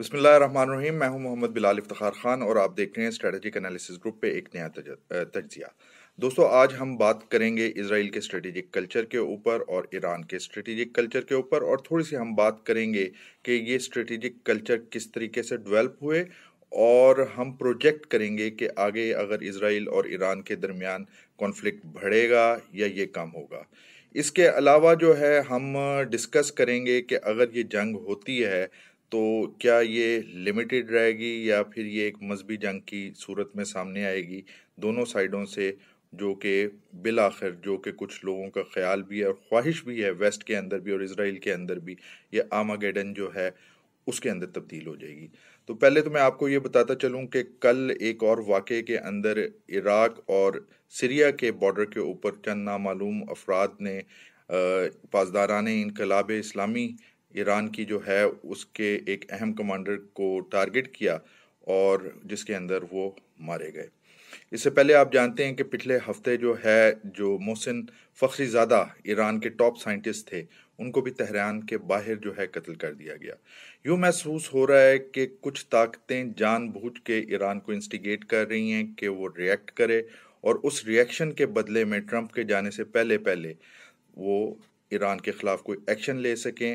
बसमीम मैं हूं मोहम्मद बिलाल इफ्तार खान और आप देख रहे हैं स्ट्रेटेजिक एनालिसिस ग्रुप पे एक नया तजिया दोस्तों आज हम बात करेंगे इसराइल के स्ट्रेटेजिक कल्चर के ऊपर और ईरान के स्ट्रेटेजिक कल्चर के ऊपर और थोड़ी सी हम बात करेंगे कि ये स्ट्रेटेजिक कल्चर किस तरीके से डेवलप हुए और हम प्रोजेक्ट करेंगे कि आगे अगर इसराइल और ईरान के दरमियान कॉन्फ्लिक्ट बढ़ेगा या ये कम होगा इसके अलावा जो है हम डिस्कस करेंगे कि अगर ये जंग होती है तो क्या ये लिमिटेड रहेगी या फिर ये एक मजहबी जंग की सूरत में सामने आएगी दोनों साइडों से जो कि बिल आखिर जो कि कुछ लोगों का ख्याल भी है और ख्वाहिश भी है वेस्ट के अंदर भी और इसराइल के अंदर भी ये आमागेडन जो है उसके अंदर तब्दील हो जाएगी तो पहले तो मैं आपको ये बताता चलूँ कि कल एक और वाक़े के अंदर इराक और सीरिया के बॉर्डर के ऊपर चंद नामालूम अफराद ने पासदारान इनकलाब इस्लामी ईरान की जो है उसके एक अहम कमांडर को टारगेट किया और जिसके अंदर वो मारे गए इससे पहले आप जानते हैं कि पिछले हफ्ते जो है जो मोहसिन फ़खरीजादा ईरान के टॉप साइंटिस्ट थे उनको भी तहरान के बाहर जो है कत्ल कर दिया गया यूँ महसूस हो रहा है कि कुछ ताकतें जानबूझ के ईरान को इंस्टिगेट कर रही हैं कि वो रिएक्ट करे और उस रिएक्शन के बदले में ट्रंप के जाने से पहले पहले वो ईरान के ख़िलाफ़ कोई एक्शन ले सकें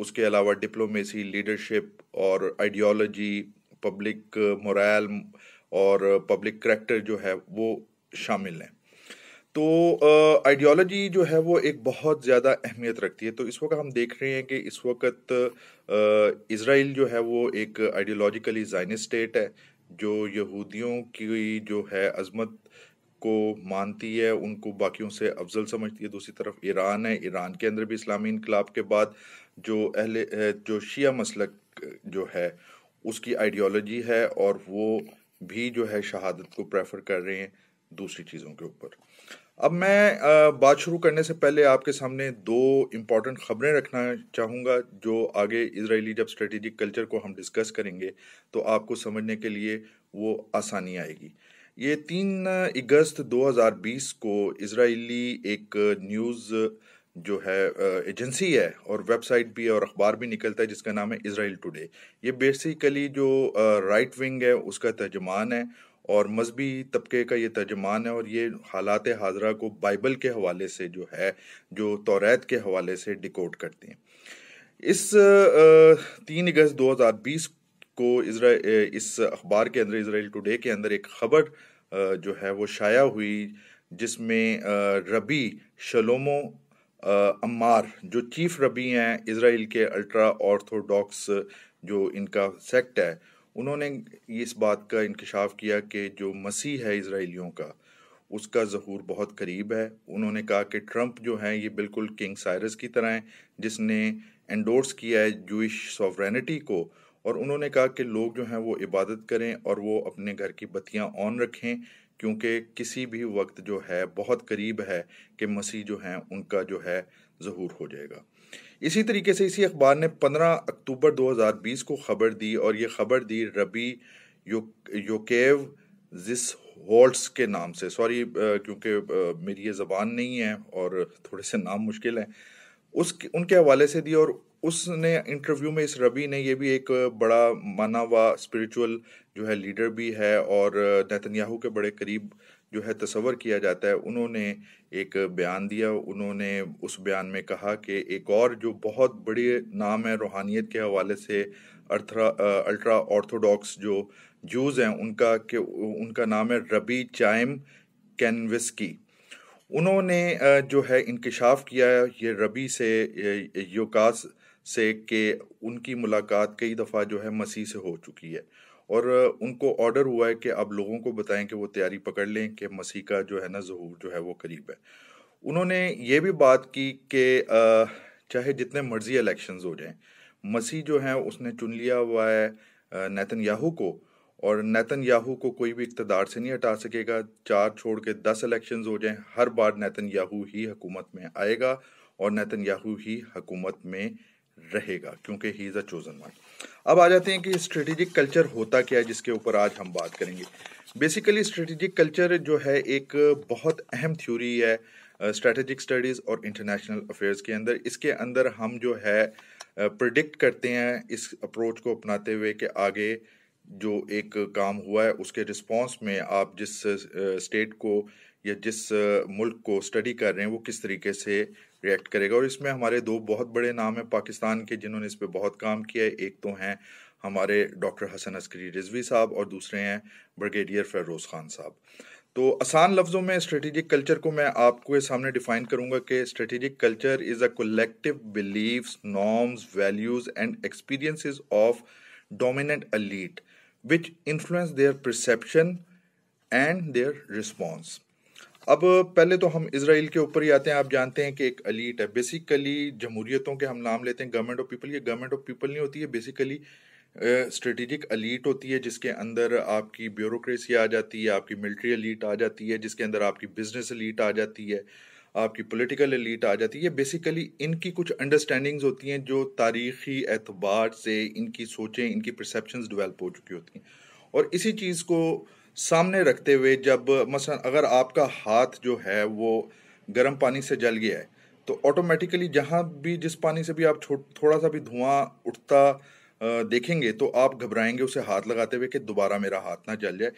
उसके अलावा डिप्लोमेसी लीडरशिप और आइडियोलॉजी पब्लिक मोरल और पब्लिक uh, करेक्टर जो है वो शामिल हैं तो आइडियोलॉजी uh, जो है वो एक बहुत ज़्यादा अहमियत रखती है तो इस वक्त हम देख रहे हैं कि इस वक्त इसराइल uh, जो है वो एक आइडियोलॉजिकली जाइन स्टेट है जो यहूदियों की जो है अजमत को मानती है उनको बाकियों से अफजल समझती है दूसरी तरफ ईरान है ईरान के अंदर भी इस्लामी इनकलाब के बाद जो अहले जो शिया मसलक जो है उसकी आइडियोलॉजी है और वो भी जो है शहादत को प्रेफर कर रहे हैं दूसरी चीज़ों के ऊपर अब मैं बात शुरू करने से पहले आपके सामने दो इम्पॉर्टेंट खबरें रखना चाहूँगा जो आगे इसराइली जब स्ट्रेटेजिक कल्चर को हम डिस्कस करेंगे तो आपको समझने के लिए वो आसानी आएगी ये तीन अगस्त 2020 को इसराइली एक न्यूज़ जो है एजेंसी है और वेबसाइट भी है और अखबार भी निकलता है जिसका नाम है इसराइल टुडे ये बेसिकली जो राइट विंग है उसका तर्जमान है और मजहबी तबके का ये तर्जमान है और ये हालात हाजरा को बाइबल के हवाले से जो है जो तौरात के हवाले से डिकोड करती हैं इस तीन अगस्त 2020 को इसरा इस अखबार के अंदर इसराइल टुडे के अंदर एक खबर जो है वो शाया हुई जिसमें रबी शलोमो अम्मार जो चीफ रबी हैं इसराइल के अल्ट्रा ऑर्थोडॉक्स जो इनका सेक्ट है उन्होंने इस बात का इंकशाफ किया कि जो मसीह है इसराइलियों का उसका जहूर बहुत करीब है उन्होंने कहा कि ट्रम्प जो हैं ये बिल्कुल किंग साइरस की तरह हैं जिसने एंडोर्स किया है जूश सॉवरेनिटी को और उन्होंने कहा कि लोग जो हैं वो इबादत करें और वो अपने घर की बत्तियाँ ऑन रखें क्योंकि किसी भी वक्त जो है बहुत करीब है कि मसीह जो हैं उनका जो है जहूर हो जाएगा इसी तरीके से इसी अखबार ने 15 अक्टूबर 2020 को खबर दी और ये खबर दी रबी यो, योकेव जिस होल्ट्स के नाम से सॉरी क्योंकि मेरी ये ज़बान नहीं है और थोड़े से नाम मुश्किल हैं उस उनके हवाले से दी और उसने इंटरव्यू में इस रबी ने ये भी एक बड़ा माना हुआ स्पिरिचुअल जो है लीडर भी है और नैतन्याहू के बड़े करीब जो है तस्वर किया जाता है उन्होंने एक बयान दिया उन्होंने उस बयान में कहा कि एक और जो बहुत बड़े नाम है रूहानियत के हवाले से अर्थरा अल्ट्रा ऑर्थोडॉक्स जो जूज हैं उनका के उनका नाम है रबी चाइम कैनविस्की उन्होंने जो है इंकशाफ किया है ये रबी से योकास से कि उनकी मुलाकात कई दफ़ा जो है मसीह से हो चुकी है और उनको ऑर्डर हुआ है कि अब लोगों को बताएं कि वो तैयारी पकड़ लें कि मसीह का जो है ना जहूर जो है वो करीब है उन्होंने ये भी बात की कि चाहे जितने मर्जी इलेक्शन हो जाएं मसीह जो है उसने चुन लिया हुआ है नैतन याहू को और नैतन याहू को कोई भी इकतदार से नहीं हटा सकेगा चार छोड़ के दस इलेक्शन हो जाएं हर बार नैतन याहू ही हुकूमत में आएगा और नैतन याहू ही हुकूमत में रहेगा क्योंकि he is a chosen one अब आ जाते हैं कि स्ट्रेटेजिक कल्चर होता क्या है जिसके ऊपर आज हम बात करेंगे बेसिकली स्ट्रेटेजिक कल्चर जो है एक बहुत अहम थ्योरी है स्ट्रेटेजिक स्टडीज़ और इंटरनेशनल अफेयर्स के अंदर इसके अंदर हम जो है प्रडिक्ट करते हैं इस अप्रोच को अपनाते हुए कि आगे जो एक काम हुआ है उसके रिस्पांस में आप जिस स्टेट को या जिस मुल्क को स्टडी कर रहे हैं वो किस तरीके से रिएक्ट करेगा और इसमें हमारे दो बहुत बड़े नाम हैं पाकिस्तान के जिन्होंने इस पर बहुत काम किया है एक तो हैं हमारे डॉक्टर हसन अस्करी रिजवी साहब और दूसरे हैं ब्रिगेडियर फरोज़ खान साहब तो आसान लफ्ज़ों में स्ट्रेटिजिक कल्चर को मैं आपको ये सामने डिफाइन करूंगा कि strategic culture is a collective belief norms values and experiences of dominant elite which influence their perception and their response अब पहले तो हम इसराइल के ऊपर ही आते हैं आप जानते हैं कि एक अलीट है बेसिकली जमहूरियतों के हम नाम लेते हैं गवर्नमेंट ऑफ पीपल ये गवर्नमेंट ऑफ पीपल नहीं होती है बेसिकली स्ट्रेटेजिक अलीट होती है जिसके अंदर आपकी ब्यूरोक्रेसी आ जाती है आपकी मिलिट्री अलीट आ जाती है जिसके अंदर आपकी बिजनेस अलीट आ जाती है आपकी पॉलिटिकल अलीट आ जाती है बेसिकली इनकी कुछ अंडरस्टैंडिंग्स होती हैं जो तारीखी एतबार से इनकी सोचें इनकी परसेप्शंस डिवेल्प हो चुकी होती हैं और इसी चीज़ को सामने रखते हुए जब मसलन अगर आपका हाथ जो है वो गर्म पानी से जल गया है तो ऑटोमेटिकली जहाँ भी जिस पानी से भी आप थोड़ा सा भी धुआं उठता देखेंगे तो आप घबराएंगे उसे हाथ लगाते हुए कि दोबारा मेरा हाथ ना जल जाए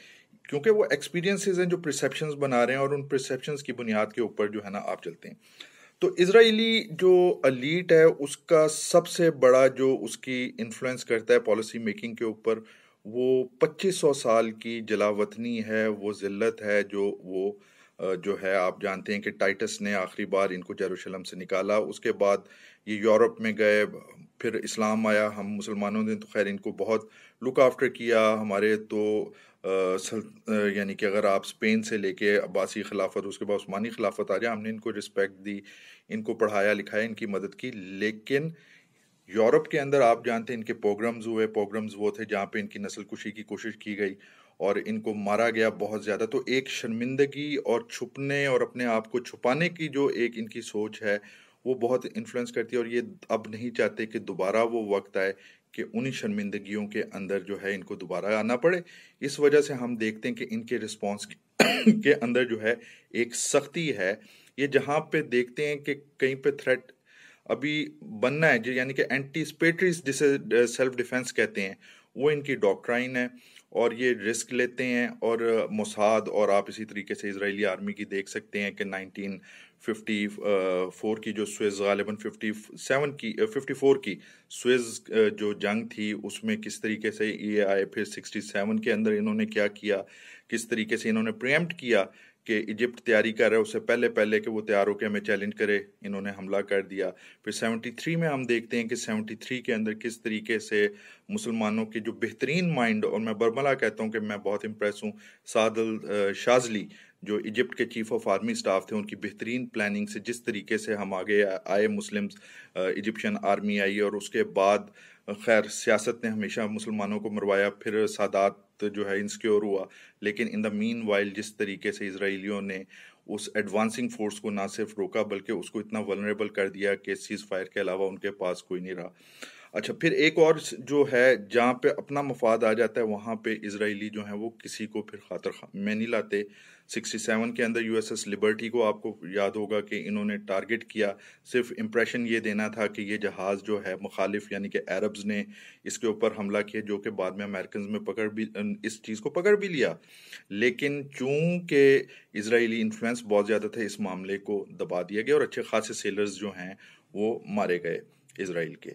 क्योंकि वो एक्सपीरियंसेस हैं जो प्रसप्शन बना रहे हैं और उन प्रसप्शन की बुनियाद के ऊपर जो है ना आप चलते हैं तो इसराइली जो अलीट है उसका सबसे बड़ा जो उसकी इन्फ्लुएंस करता है पॉलिसी मेकिंग के ऊपर वो 2500 साल की जलावतनी है वो ज़िल्लत है जो वो जो है आप जानते हैं कि टाइटस ने आखिरी बार इनको यरूशलेम से निकाला उसके बाद ये यूरोप में गए फिर इस्लाम आया हम मुसलमानों ने तो खैर इनको बहुत लुक आफ्टर किया हमारे तो यानी कि अगर आप स्पेन से लेके अब्बासी खिलाफत उसके बाद उस्मानी खिलाफत आ जाए हमने इनको रिस्पेक्ट दी इनको पढ़ाया लिखाया इनकी मदद की लेकिन यूरोप के अंदर आप जानते हैं इनके प्रोग्राम्स हुए प्रोग्राम्स वो थे जहाँ पे इनकी नस्ल कुशी की कोशिश की गई और इनको मारा गया बहुत ज़्यादा तो एक शर्मिंदगी और छुपने और अपने आप को छुपाने की जो एक इनकी सोच है वो बहुत इन्फ्लुएंस करती है और ये अब नहीं चाहते कि दोबारा वो वक्त आए कि उन्हीं शर्मिंदगियों के अंदर जो है इनको दोबारा आना पड़े इस वजह से हम देखते हैं कि इनके रिस्पॉन्स के अंदर जो है एक सख्ती है ये जहाँ पे देखते हैं कि कहीं पे थ्रेट अभी बनना है जो यानी कि एंटीसपेटरी जिसे सेल्फ डिफेंस कहते हैं वो इनकी डॉक्ट्राइन है और ये रिस्क लेते हैं और मोसाद और आप इसी तरीके से इसराइली आर्मी की देख सकते हैं कि 1954 फोर की जो स्वेज फिफ्टी 57 की फिफ्टी 54 की स्वेज जो जंग थी उसमें किस तरीके से ये आए फिर 67 के अंदर इन्होंने क्या किया किस तरीके से इन्होंने प्रियम्प्ट किया कि इजिप्ट तैयारी कर रहा है उससे पहले पहले कि वो तैयार होकर हमें चैलेंज करे इन्होंने हमला कर दिया फिर 73 में हम देखते हैं कि 73 के अंदर किस तरीके से मुसलमानों की जो बेहतरीन माइंड और मैं बर्मला कहता हूँ कि मैं बहुत इम्प्रेस हूँ सादल शाजली जो इजिप्ट के चीफ ऑफ आर्मी स्टाफ थे उनकी बेहतरीन प्लानिंग से जिस तरीके से हम आगे आए मुस्लिम्स इजिप्शियन आर्मी आई और उसके बाद खैर सियासत ने हमेशा मुसलमानों को मरवाया फिर सादात जो है इंसक्योर हुआ लेकिन इन द मीन वाइल जिस तरीके से इसराइलियों ने उस एडवांसिंग फोर्स को ना सिर्फ रोका बल्कि उसको इतना वनरेबल कर दिया कि सीज़ फायर के अलावा उनके पास कोई नहीं रहा अच्छा फिर एक और जो है जहाँ पे अपना मफाद आ जाता है वहाँ पे इसराइली जो है वो किसी को फिर खातर में नहीं लाते 67 के अंदर यूएसएस लिबर्टी को आपको याद होगा कि इन्होंने टारगेट किया सिर्फ इम्प्रेशन ये देना था कि ये जहाज़ जो है मुखालिफ यानी कि अरब्स ने इसके ऊपर हमला किया जो कि बाद में अमेरिकन में पकड़ भी इस चीज़ को पकड़ भी लिया लेकिन चूँकि इसराइली इन्फ्लुएंस बहुत ज़्यादा था इस मामले को दबा दिया गया और अच्छे खासे सेलर्स जो हैं वो मारे गए इसराइल के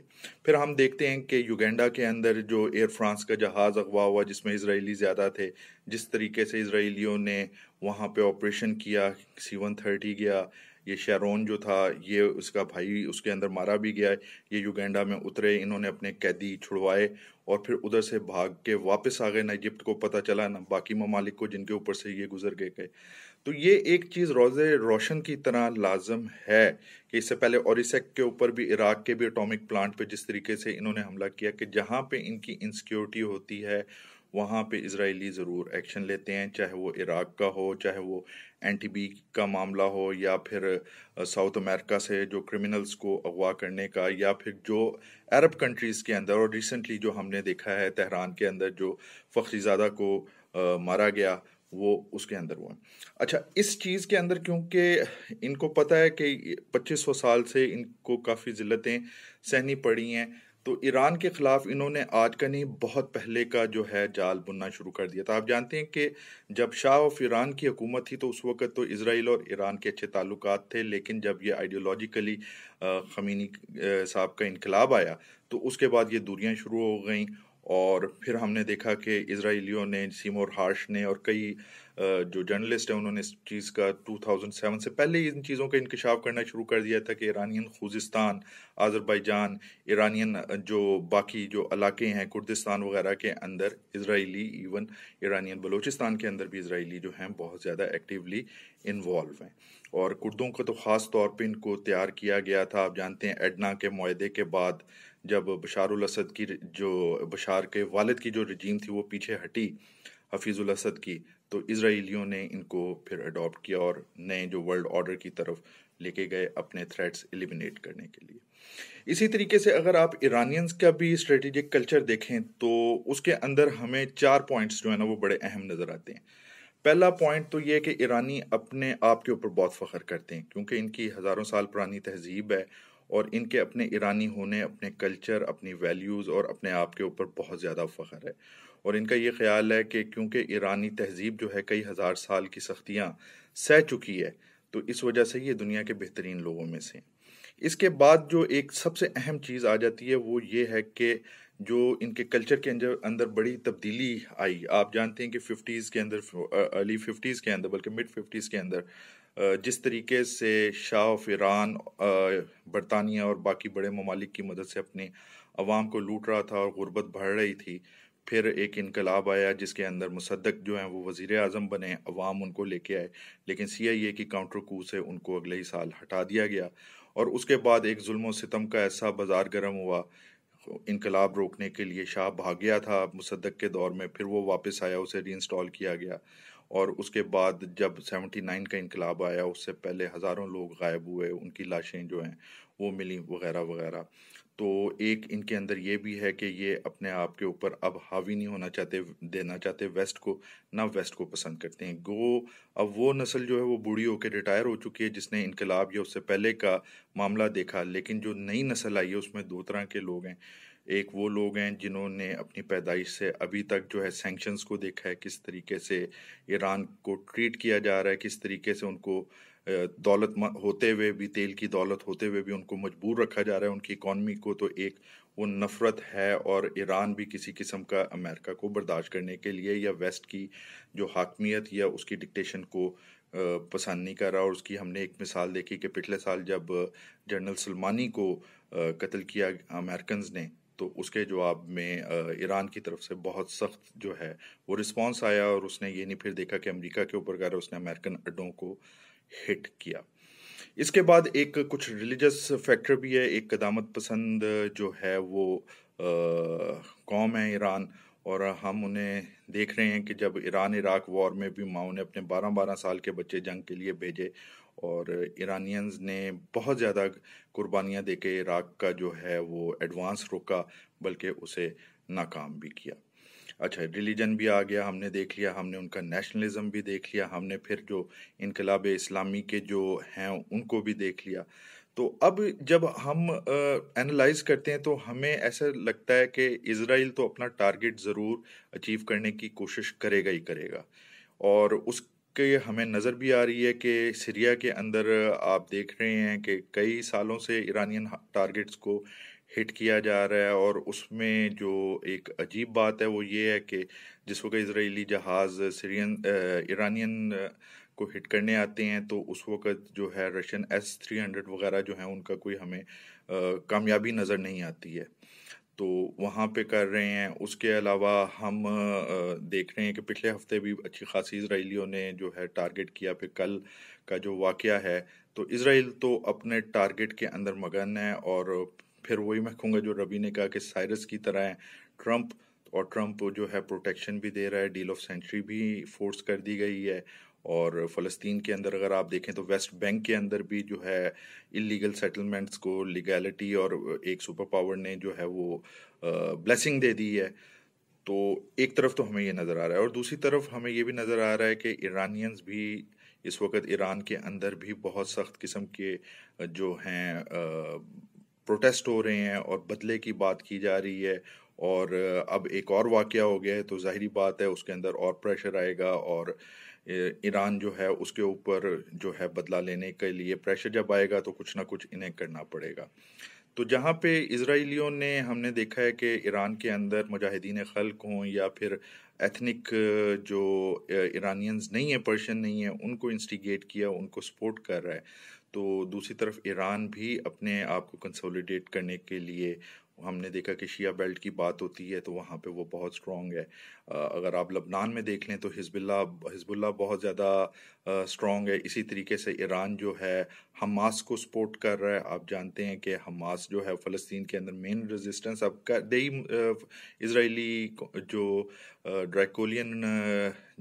फिर हम देखते हैं कि युगेंडा के अंदर जो एयर फ्रांस का जहाज़ अगवा हुआ जिसमें इसराइली ज़्यादा थे जिस तरीके से इसराइलियों ने वहाँ पे ऑपरेशन किया सी वन थर्टी गया ये शेरोन जो था ये उसका भाई उसके अंदर मारा भी गया ये युगेंडा में उतरे इन्होंने अपने कैदी छुड़वाए और फिर उधर से भाग के वापस आ गए ना इजिप्ट को पता चला ना बाकी ममालिक को जिनके ऊपर से ये गुजर गए गए तो ये एक चीज़ रोज़ रोशन की तरह लाजम है कि इससे पहले और के ऊपर भी इराक के भी अटोमिक प्लांट पे जिस तरीके से इन्होंने हमला किया कि जहाँ पे इनकी इनसिक्योरिटी होती है वहाँ पे इसराइली ज़रूर एक्शन लेते हैं चाहे वो इराक का हो चाहे वो एंटी बी का मामला हो या फिर साउथ अमेरिका से जो क्रिमिनल्स को अगवा करने का या फिर जो अरब कंट्रीज़ के अंदर और रिसेंटली जो हमने देखा है तेहरान के अंदर जो फ़खरीज़ादा को आ, मारा गया वो उसके अंदर हुआ अच्छा इस चीज़ के अंदर क्योंकि इनको पता है कि 2500 साल से इनको काफ़ी ज़िलतें सहनी पड़ी हैं तो ईरान के ख़िलाफ़ इन्होंने आज का नहीं बहुत पहले का जो है जाल बुनना शुरू कर दिया था आप जानते हैं कि जब शाह ऑफ ईरान की हुकूमत थी तो उस वक़्त तो इसराइल और ईरान के अच्छे ताल्लुक थे लेकिन जब ये आइडियोलॉजिकली खमीनी साहब का इनकलाब आया तो उसके बाद ये दूरियाँ शुरू हो गई और फिर हमने देखा कि इसराइलियों ने सीमोर हार्श ने और कई जो जर्नलिस्ट हैं उन्होंने इस चीज़ का 2007 से पहले ही इन चीज़ों का इंकशाफ करना शुरू कर दिया था कि ईरानियन खुजिस्तान आज़रबाईजान ईरानियन जो बाकी जो इलाके हैं कुर्दिस्तान वगैरह के अंदर इसराइली इवन ईरानियन बलोचिस्तान के अंदर भी इसराइली जो हैं बहुत ज़्यादा एक्टिवली इन्वॉल्व हैं और कुर्दों को तो ख़ास तौर पर इनको तैयार किया गया था आप जानते हैं एडना के माहे के बाद जब बशारुल असद की जो बशार के वालद की जो रजीम थी वो पीछे हटी हफीज़ुल असद की तो इसराइलियों ने इनको फिर अडॉप्ट किया और नए जो वर्ल्ड ऑर्डर की तरफ लेके गए अपने थ्रेट्स एलिमिनेट करने के लिए इसी तरीके से अगर आप इरानियंस का भी स्ट्रेटेजिक कल्चर देखें तो उसके अंदर हमें चार पॉइंट्स जो है ना वो बड़े अहम नज़र आते हैं पहला पॉइंट तो ये कि ईरानी अपने आप के ऊपर बहुत फख्र करते हैं क्योंकि इनकी हज़ारों साल पुरानी तहजीब है और इनके अपने ईरानी होने अपने कल्चर अपनी वैल्यूज़ और अपने आप के ऊपर बहुत ज़्यादा फ़ख्र है और इनका ये ख्याल है कि क्योंकि ईरानी तहजीब जो है कई हज़ार साल की सख्तियाँ सह चुकी है तो इस वजह से ये दुनिया के बेहतरीन लोगों में से इसके बाद जो एक सबसे अहम चीज़ आ जाती है वो ये है कि जो इनके कल्चर के अंदर अंदर बड़ी तब्दीली आई आप जानते हैं कि फिफ्टीज़ के अंदर अर्ली फिफ्टीज़ के अंदर बल्कि मिड फिफ्टीज़ के अंदर जिस तरीके से शाह ऑफ ईरान बरतानिया और बाकी बड़े ममालिक की मदद से अपने अवाम को लूट रहा था और गुर्बत बढ़ रही थी फिर एक इनकलाब आया जिसके अंदर मुसद्दक जो हैं वो वज़ी अजम बने अवाम उनको लेके आए लेकिन सी आई ए की काउंटर कू से उनको अगले ही साल हटा दिया गया और उसके बाद एक जुल्म सितम का ऐसा बाजार गर्म हुआ इनकलाब रोकने के लिए शाह भाग गया था मुसद्दक के दौर में फिर वो वापस आया उसे री इंस्टॉल किया गया और उसके बाद जब 79 का इनकलाब आया उससे पहले हज़ारों लोग गायब हुए उनकी लाशें जो हैं वो मिली वगैरह वगैरह तो एक इनके अंदर ये भी है कि ये अपने आप के ऊपर अब हावी नहीं होना चाहते देना चाहते वेस्ट को ना वेस्ट को पसंद करते हैं गो अब वो नस्ल जो है वो बूढ़ी होकर रिटायर हो चुकी है जिसने इनकलाब या उससे पहले का मामला देखा लेकिन जो नई नस्ल आई है उसमें दो तरह के लोग हैं एक वो लोग हैं जिन्होंने अपनी पैदाइश से अभी तक जो है सैंक्शंस को देखा है किस तरीके से ईरान को ट्रीट किया जा रहा है किस तरीके से उनको दौलत होते हुए भी तेल की दौलत होते हुए भी उनको मजबूर रखा जा रहा है उनकी इकॉनमी को तो एक वो नफ़रत है और ईरान भी किसी किस्म का अमेरिका को बर्दाश्त करने के लिए या वेस्ट की जो हाकमियत या उसकी डिक्टेशन को पसंद नहीं कर रहा और उसकी हमने एक मिसाल देखी कि पिछले साल जब जनरल सलमानी को कत्ल किया अमेरिकन ने तो उसके जवाब में ईरान की तरफ से बहुत सख्त जो है वो रिस्पांस आया और उसने ये नहीं फिर देखा कि अमेरिका के ऊपर कर उसने अमेरिकन अड्डों को हिट किया इसके बाद एक कुछ रिलीजस फैक्टर भी है एक कदामत पसंद जो है वो कौम है ईरान और हम उन्हें देख रहे हैं कि जब ईरान इराक वॉर में भी माओ ने अपने बारह बारह साल के बच्चे जंग के लिए भेजे और ईरानियंस ने बहुत ज़्यादा कुर्बानियाँ दे के इराक का जो है वो एडवांस रोका बल्कि उसे नाकाम भी किया अच्छा रिलीजन भी आ गया हमने देख लिया हमने उनका नेशनलिज्म भी देख लिया हमने फिर जो इनकलाब इस्लामी के जो हैं उनको भी देख लिया तो अब जब हम एनालाइज करते हैं तो हमें ऐसा लगता है कि इसराइल तो अपना टारगेट ज़रूर अचीव करने की कोशिश करेगा ही करेगा और उस के हमें नज़र भी आ रही है कि सीरिया के अंदर आप देख रहे हैं कि कई सालों से ईरानियन टारगेट्स को हिट किया जा रहा है और उसमें जो एक अजीब बात है वो ये है कि जिस वक्त इसराइली जहाज़ सीरियन ईरानियन को हिट करने आते हैं तो उस वक़्त जो है रशियन एस थ्री हंड्रेड वगैरह जो है उनका कोई हमें कामयाबी नज़र नहीं आती है तो वहाँ पे कर रहे हैं उसके अलावा हम देख रहे हैं कि पिछले हफ्ते भी अच्छी खासी इसराइलियों ने जो है टारगेट किया फिर कल का जो वाक़ है तो इसराइल तो अपने टारगेट के अंदर मगन है और फिर वही मैं कहूँगा जो रबी ने कहा कि साइरस की तरह है ट्रंप और ट्रंप जो है प्रोटेक्शन भी दे रहा है डील ऑफ सेंचुरी भी फोर्स कर दी गई है और फ़लस्तीन के अंदर अगर आप देखें तो वेस्ट बैंक के अंदर भी जो है इलीगल सेटलमेंट्स को लीगैलिटी और एक सुपर पावर ने जो है वो ब्लेसिंग दे दी है तो एक तरफ तो हमें ये नज़र आ रहा है और दूसरी तरफ हमें ये भी नज़र आ रहा है कि ईरानियंस भी इस वक्त ईरान के अंदर भी बहुत सख्त किस्म के जो हैं प्रोटेस्ट हो रहे हैं और बदले की बात की जा रही है और अब एक और वाक़ हो गया है तो ज़ाहरी बात है उसके अंदर और प्रेशर आएगा और ईरान जो है उसके ऊपर जो है बदला लेने के लिए प्रेशर जब आएगा तो कुछ ना कुछ इन्हें करना पड़ेगा तो जहाँ पे इसराइलियों ने हमने देखा है कि ईरान के अंदर मुजाहिदीन खल्क हों या फिर एथनिक जो ईरानियंस नहीं है पर्शियन नहीं है उनको इंस्टिगेट किया उनको सपोर्ट कर रहा है तो दूसरी तरफ ईरान भी अपने आप को कंसोलिडेट करने के लिए हमने देखा कि शिया बेल्ट की बात होती है तो वहाँ पे वो बहुत स्ट्रॉन्ग है अगर आप लबनान में देख लें तो हिजबुल्ला हिजबुल्ला बहुत ज़्यादा स्ट्रॉन्ग है इसी तरीके से ईरान जो है हमास को सपोर्ट कर रहा है आप जानते हैं कि हमास जो है फ़लस्तीन के अंदर मेन रेजिस्टेंस अब दे इसराइली जो ड्रैकोलियन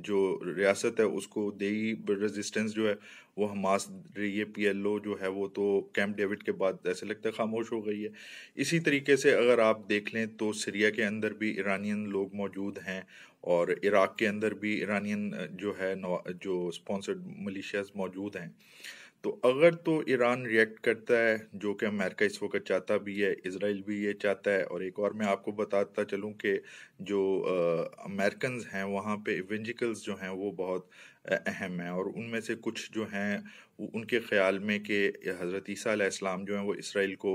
जो रियासत है उसको देई रेजिस्टेंस जो है वो हमास रही है पी एल ओ जो है वो तो कैंप डेविड के बाद ऐसे लगता है खामोश हो गई है इसी तरीके से अगर आप देख लें तो सीरिया के अंदर भी ईरानियन लोग मौजूद हैं और इराक़ के अंदर भी ईरानियन जो है जो स्पॉन्सर्ड मलिशियाज मौजूद हैं तो अगर तो ईरान रिएक्ट करता है जो कि अमेरिका इस वक्त चाहता भी है इसराइल भी ये चाहता है और एक और मैं आपको बताता चलूँ कि जो अमेरिकन हैं वहाँ पे इवेंजिकल्स जो हैं वो बहुत अहम हैं और उनमें से कुछ जो हैं उनके ख्याल में कि हज़रत ईसीम इस्लाम जो हैं वो इसराइल को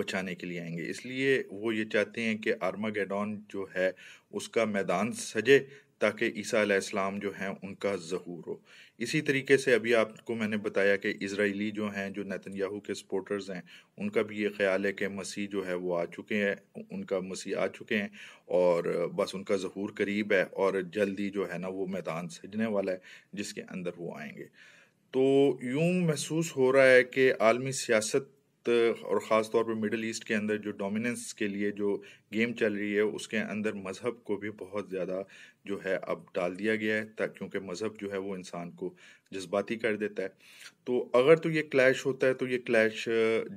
बचाने के लिए आएंगे इसलिए वो ये चाहते हैं कि आर्मा गैडॉन जो है उसका मैदान सजे ताकि ईसा आलाम जो हैं उनका जहूर हो इसी तरीके से अभी आपको मैंने बताया कि इसराइली जो हैं जो याहू के सपोर्टर्स हैं उनका भी ये ख्याल है कि मसीह जो है वो आ चुके हैं उनका मसीह आ चुके हैं और बस उनका जहूर करीब है और जल्दी जो है ना वो मैदान सजने वाला है जिसके अंदर वो आएंगे तो यूँ महसूस हो रहा है कि आलमी सियासत और ख़ास तौर पर मिडल ईस्ट के अंदर जो डोमिनेंस के लिए जो गेम चल रही है उसके अंदर मज़हब को भी बहुत ज़्यादा जो है अब डाल दिया गया है ताकि क्योंकि मज़हब जो है वो इंसान को जज्बाती कर देता है तो अगर तो ये क्लैश होता है तो ये क्लैश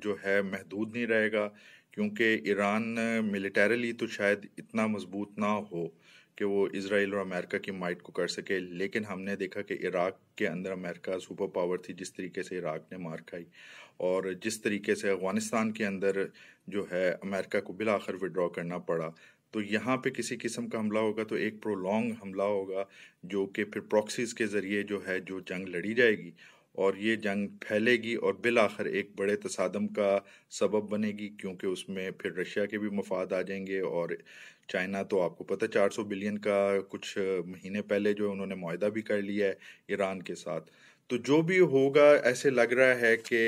जो है महदूद नहीं रहेगा क्योंकि ईरान मिलिटरली तो शायद इतना मजबूत ना हो कि वो इसराइल और अमेरिका की माइट को कर सके लेकिन हमने देखा कि इराक के अंदर अमेरिका सुपर पावर थी जिस तरीके से इराक ने मार खाई और जिस तरीके से अफगानिस्तान के अंदर जो है अमेरिका को बिला आखिर विड्रॉ करना पड़ा तो यहाँ पे किसी किस्म का हमला होगा तो एक प्रोलॉन्ग हमला होगा जो कि फिर प्रॉक्सीज के ज़रिए जो है जो जंग लड़ी जाएगी और ये जंग फैलेगी और बिल आखिर एक बड़े तसादम का सबब बनेगी क्योंकि उसमें फिर रशिया के भी मफाद आ जाएंगे और चाइना तो आपको पता है 400 बिलियन का कुछ महीने पहले जो उन्होंने माहदा भी कर लिया है ईरान के साथ तो जो भी होगा ऐसे लग रहा है कि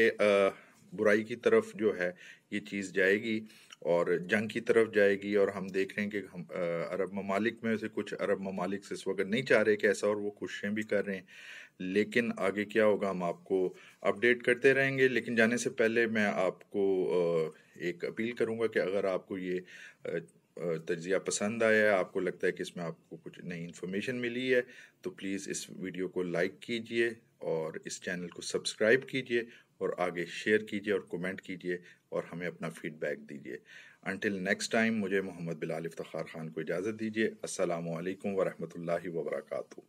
बुराई की तरफ जो है ये चीज़ जाएगी और जंग की तरफ जाएगी और हम देख रहे हैं कि हम आ, अरब ममालिक में से कुछ अरब ममालिक इस वक्त नहीं चाह रहे कि ऐसा और वो कोशिशें भी कर रहे हैं लेकिन आगे क्या होगा हम आपको अपडेट करते रहेंगे लेकिन जाने से पहले मैं आपको एक अपील करूंगा कि अगर आपको ये तजिया पसंद आया है आपको लगता है कि इसमें आपको कुछ नई इन्फॉर्मेशन मिली है तो प्लीज़ इस वीडियो को लाइक कीजिए और इस चैनल को सब्सक्राइब कीजिए और आगे शेयर कीजिए और कमेंट कीजिए और हमें अपना फीडबैक दीजिए अनटिल नेक्स्ट टाइम मुझे मोहम्मद बिलाल इफ्तार खान को इजाज़त दीजिए असल वरहमल वर्का